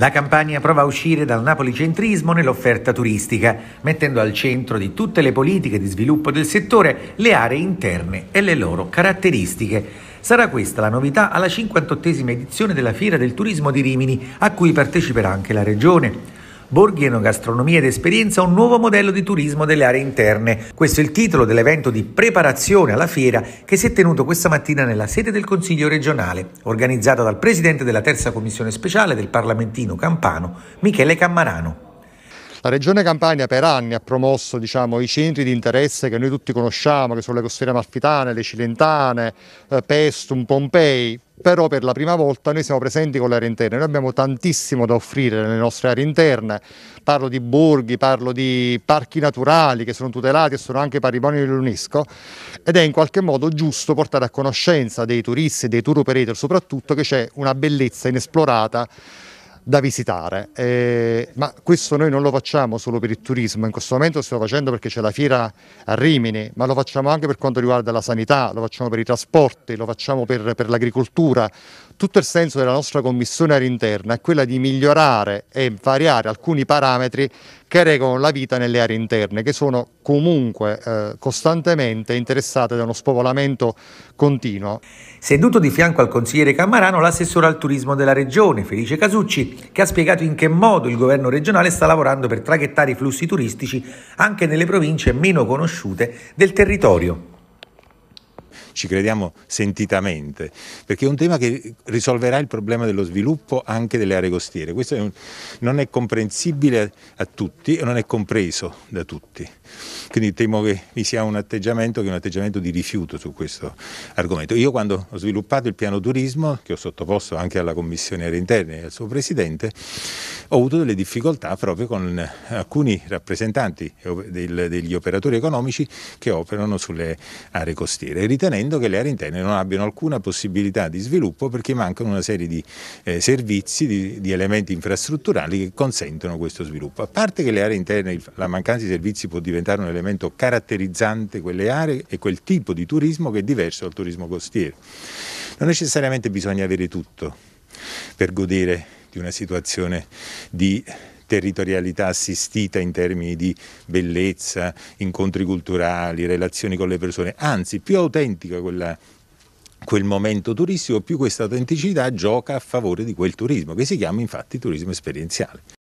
La Campania prova a uscire dal napolicentrismo nell'offerta turistica, mettendo al centro di tutte le politiche di sviluppo del settore le aree interne e le loro caratteristiche. Sarà questa la novità alla 58esima edizione della Fiera del Turismo di Rimini, a cui parteciperà anche la Regione. Borghieno Gastronomia ed Esperienza, un nuovo modello di turismo delle aree interne. Questo è il titolo dell'evento di preparazione alla fiera che si è tenuto questa mattina nella sede del Consiglio regionale, organizzata dal Presidente della Terza Commissione Speciale del Parlamentino Campano, Michele Cammarano. La Regione Campania per anni ha promosso diciamo, i centri di interesse che noi tutti conosciamo, che sono le costiere amalfitane, le cilentane, eh, Pestum, Pompei, però per la prima volta noi siamo presenti con le aree interne, noi abbiamo tantissimo da offrire nelle nostre aree interne, parlo di borghi, parlo di parchi naturali che sono tutelati e sono anche patrimonio dell'UNESCO ed è in qualche modo giusto portare a conoscenza dei turisti e dei tour operator soprattutto che c'è una bellezza inesplorata da visitare. Eh, ma questo noi non lo facciamo solo per il turismo, in questo momento lo stiamo facendo perché c'è la fiera a Rimini, ma lo facciamo anche per quanto riguarda la sanità, lo facciamo per i trasporti, lo facciamo per, per l'agricoltura, tutto il senso della nostra commissione interna è quella di migliorare e variare alcuni parametri che regolano la vita nelle aree interne, che sono comunque eh, costantemente interessate da uno spopolamento continuo. Seduto di fianco al consigliere Cammarano l'assessore al turismo della regione, Felice Casucci, che ha spiegato in che modo il governo regionale sta lavorando per traghettare i flussi turistici anche nelle province meno conosciute del territorio ci crediamo sentitamente, perché è un tema che risolverà il problema dello sviluppo anche delle aree costiere. Questo è un, non è comprensibile a tutti e non è compreso da tutti. Quindi temo che vi sia un atteggiamento che è un atteggiamento di rifiuto su questo argomento. Io quando ho sviluppato il piano turismo, che ho sottoposto anche alla Commissione Aerea Interna e al suo Presidente, ho avuto delle difficoltà proprio con alcuni rappresentanti degli operatori economici che operano sulle aree costiere, ritenendo ritenendo che le aree interne non abbiano alcuna possibilità di sviluppo perché mancano una serie di eh, servizi, di, di, elementi infrastrutturali che consentono questo sviluppo. A parte che le aree interne, la mancanza di servizi può diventare un elemento caratterizzante quelle aree e quel tipo di turismo che è diverso dal turismo costiero. Non necessariamente bisogna avere tutto per godere di una situazione di territorialità assistita in termini di bellezza, incontri culturali, relazioni con le persone, anzi più autentica quella quel momento turistico, più questa autenticità gioca a favore di quel turismo, che si chiama infatti turismo esperienziale.